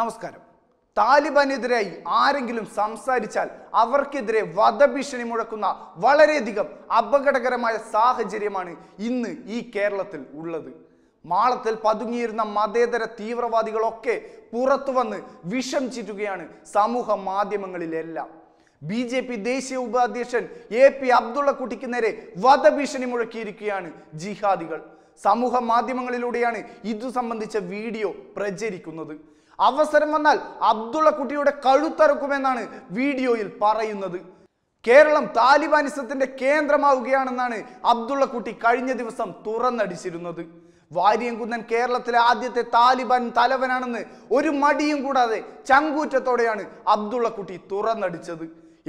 നമസ്കാരം താലിബാനെതിരെ ആരെങ്കിലും സംസാരിച്ചാൽ അവർക്കെതിരെ വധഭീഷണി മുഴക്കുന്ന വളരെയധികം അപകടകരമായ സാഹചര്യമാണ് ഇന്ന് ഈ കേരളത്തിൽ ഉള്ളത് മാളത്തിൽ പതുങ്ങിയിരുന്ന മതേതര തീവ്രവാദികളൊക്കെ പുറത്തു വന്ന് വിഷം ചിറ്റുകയാണ് സമൂഹ മാധ്യമങ്ങളിലെല്ലാം ബി ജെ പി ദേശീയ ഉപാധ്യക്ഷൻ എ പി അബ്ദുള്ളക്കുട്ടിക്ക് നേരെ വധഭീഷണി മുഴക്കിയിരിക്കുകയാണ് ജിഹാദികൾ സമൂഹ മാധ്യമങ്ങളിലൂടെയാണ് ഇതു സംബന്ധിച്ച വീഡിയോ പ്രചരിക്കുന്നത് അവസരം വന്നാൽ അബ്ദുള്ള കുട്ടിയുടെ കഴുത്തറുക്കുമെന്നാണ് വീഡിയോയിൽ പറയുന്നത് കേരളം താലിബാനിസത്തിന്റെ കേന്ദ്രമാവുകയാണെന്നാണ് അബ്ദുള്ള കുട്ടി കഴിഞ്ഞ ദിവസം തുറന്നടിച്ചിരുന്നത് വാര്യംകുന്നൻ കേരളത്തിലെ ആദ്യത്തെ താലിബാൻ തലവനാണെന്ന് ഒരു മടിയും കൂടാതെ ചങ്കൂറ്റത്തോടെയാണ് അബ്ദുള്ള കുട്ടി തുറന്നടിച്ചത്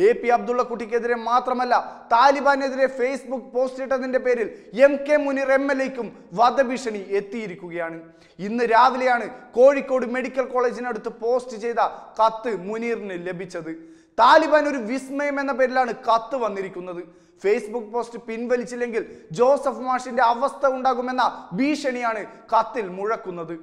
എ പി കുട്ടിക്കെതിരെ മാത്രമല്ല താലിബാനെതിരെ ഫേസ്ബുക്ക് പോസ്റ്റ് ഇട്ടതിൻ്റെ പേരിൽ M K Muneer M L എക്കും വധഭീഷണി എത്തിയിരിക്കുകയാണ് ഇന്ന് രാവിലെയാണ് കോഴിക്കോട് മെഡിക്കൽ കോളേജിനടുത്ത് പോസ്റ്റ് ചെയ്ത കത്ത് മുനീറിന് ലഭിച്ചത് താലിബാൻ ഒരു വിസ്മയം എന്ന പേരിലാണ് കത്ത് വന്നിരിക്കുന്നത് ഫേസ്ബുക്ക് പോസ്റ്റ് പിൻവലിച്ചില്ലെങ്കിൽ ജോസഫ് മാഷിന്റെ അവസ്ഥ ഉണ്ടാകുമെന്ന ഭീഷണിയാണ് കത്തിൽ മുഴക്കുന്നത്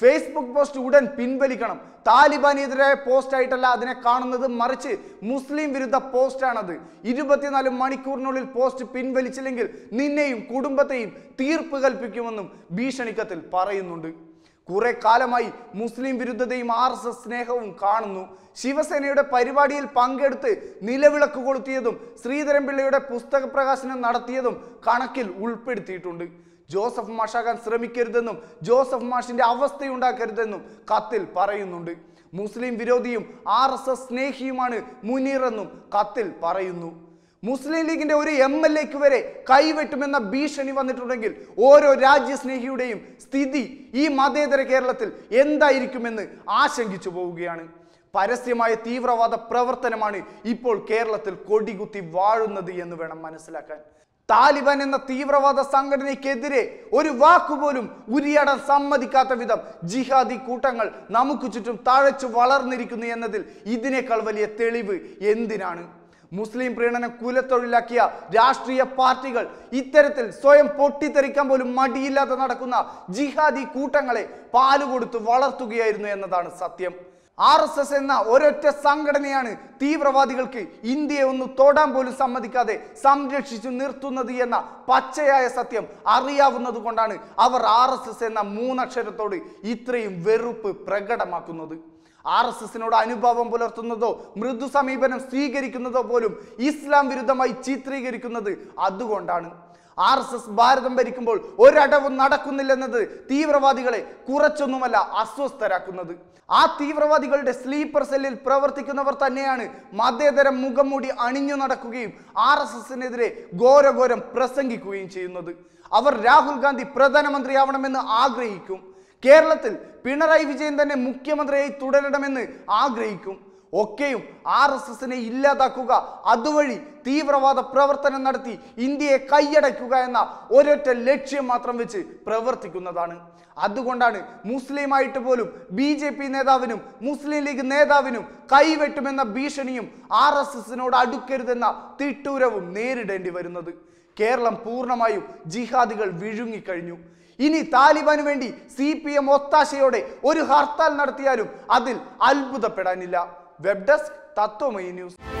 ഫേസ്ബുക്ക് പോസ്റ്റ് ഉടൻ പിൻവലിക്കണം താലിബാനെതിരായ പോസ്റ്റ് ആയിട്ടല്ല അതിനെ കാണുന്നത് മറിച്ച് മുസ്ലിം വിരുദ്ധ പോസ്റ്റാണത് ഇരുപത്തിനാല് മണിക്കൂറിനുള്ളിൽ പോസ്റ്റ് പിൻവലിച്ചില്ലെങ്കിൽ നിന്നെയും കുടുംബത്തെയും തീർപ്പ് കൽപ്പിക്കുമെന്നും ഭീഷണിക്കത്തിൽ പറയുന്നുണ്ട് കുറെ കാലമായി മുസ്ലിം വിരുദ്ധതയും ആർ എസ് എസ് സ്നേഹവും കാണുന്നു ശിവസേനയുടെ പരിപാടിയിൽ പങ്കെടുത്ത് നിലവിളക്ക് കൊളുത്തിയതും ശ്രീധരൻപിള്ളയുടെ പുസ്തക പ്രകാശനം നടത്തിയതും കണക്കിൽ ഉൾപ്പെടുത്തിയിട്ടുണ്ട് ജോസഫ് മാഷാകാൻ ശ്രമിക്കരുതെന്നും ജോസഫ് മാഷിന്റെ അവസ്ഥയുണ്ടാക്കരുതെന്നും കത്തിൽ പറയുന്നുണ്ട് മുസ്ലിം വിരോധിയും ആർ എസ് എസ് സ്നേഹിയുമാണ് മുനീറെന്നും കത്തിൽ പറയുന്നു മുസ്ലിം ലീഗിന്റെ ഒരു എം എൽ എക്ക് വരെ കൈവെട്ടുമെന്ന ഭീഷണി വന്നിട്ടുണ്ടെങ്കിൽ ഓരോ രാജ്യസ്നേഹിയുടെയും സ്ഥിതി ഈ മതേതര കേരളത്തിൽ എന്തായിരിക്കുമെന്ന് ആശങ്കിച്ചു പോവുകയാണ് പരസ്യമായ തീവ്രവാദ പ്രവർത്തനമാണ് ഇപ്പോൾ കേരളത്തിൽ കൊടികുത്തി വാഴുന്നത് എന്ന് വേണം മനസ്സിലാക്കാൻ താലിബാൻ എന്ന തീവ്രവാദ സംഘടനയ്ക്കെതിരെ ഒരു വാക്കുപോലും ഉരിയാടാൻ സമ്മതിക്കാത്ത വിധം ജിഹാദി കൂട്ടങ്ങൾ നമുക്ക് ചുറ്റും തഴച്ചു വളർന്നിരിക്കുന്നു എന്നതിൽ ഇതിനേക്കാൾ വലിയ തെളിവ് എന്തിനാണ് മുസ്ലിം പ്രീണനം കുലത്തൊഴിലാക്കിയ രാഷ്ട്രീയ പാർട്ടികൾ ഇത്തരത്തിൽ സ്വയം പൊട്ടിത്തെറിക്കാൻ പോലും മടിയില്ലാതെ നടക്കുന്ന ജിഹാദി കൂട്ടങ്ങളെ പാലുകൊടുത്ത് വളർത്തുകയായിരുന്നു എന്നതാണ് സത്യം ആർ എസ് എസ് എന്ന ഒരൊറ്റ സംഘടനയാണ് തീവ്രവാദികൾക്ക് ഇന്ത്യയെ ഒന്ന് തൊടാൻ പോലും സമ്മതിക്കാതെ സംരക്ഷിച്ചു നിർത്തുന്നത് എന്ന പച്ചയായ സത്യം അറിയാവുന്നത് കൊണ്ടാണ് അവർ ആർ എസ് എസ് എന്ന മൂന്നക്ഷരത്തോട് ഇത്രയും വെറുപ്പ് പ്രകടമാക്കുന്നത് ആർ എസ് എസിനോട് അനുഭാവം പുലർത്തുന്നതോ മൃദു സമീപനം സ്വീകരിക്കുന്നതോ പോലും ഇസ്ലാം വിരുദ്ധമായി ചിത്രീകരിക്കുന്നത് അതുകൊണ്ടാണ് ആർ എസ് എസ് ഭാരതം ഭരിക്കുമ്പോൾ ഒരടവും നടക്കുന്നില്ലെന്നത് തീവ്രവാദികളെ കുറച്ചൊന്നുമല്ല അസ്വസ്ഥരാക്കുന്നത് ആ തീവ്രവാദികളുടെ സ്ലീപ്പർ സെല്ലിൽ പ്രവർത്തിക്കുന്നവർ തന്നെയാണ് മതേതരം മുഖം മൂടി അണിഞ്ഞു നടക്കുകയും ആർ എസ് എസിനെതിരെ ഘോരഘോരം പ്രസംഗിക്കുകയും ചെയ്യുന്നത് അവർ രാഹുൽ ഗാന്ധി പ്രധാനമന്ത്രിയാവണമെന്ന് ആഗ്രഹിക്കും കേരളത്തിൽ പിണറായി വിജയൻ തന്നെ മുഖ്യമന്ത്രിയായി തുടരണമെന്ന് ആഗ്രഹിക്കും ഒക്കെയും ആർ എസ് എസിനെ ഇല്ലാതാക്കുക അതുവഴി തീവ്രവാദ പ്രവർത്തനം നടത്തി ഇന്ത്യയെ കൈയടക്കുക എന്ന ഒരൊറ്റ ലക്ഷ്യം മാത്രം വെച്ച് പ്രവർത്തിക്കുന്നതാണ് അതുകൊണ്ടാണ് മുസ്ലിമായിട്ട് പോലും ബി ജെ പി നേതാവിനും മുസ്ലിം ലീഗ് നേതാവിനും കൈവെട്ടുമെന്ന ഭീഷണിയും ആർ എസ് എസിനോട് അടുക്കരുതെന്ന തിട്ടൂരവും നേരിടേണ്ടി വരുന്നത് കേരളം പൂർണ്ണമായും ജിഹാദികൾ വിഴുങ്ങിക്കഴിഞ്ഞു ഇനി താലിബാന് വേണ്ടി സി പി എം ഒത്താശയോടെ ഒരു ഹർത്താൽ നടത്തിയാലും അതിൽ അത്ഭുതപ്പെടാനില്ല വെബ് ഡെസ്ക് തത്വമയി ന്യൂസ്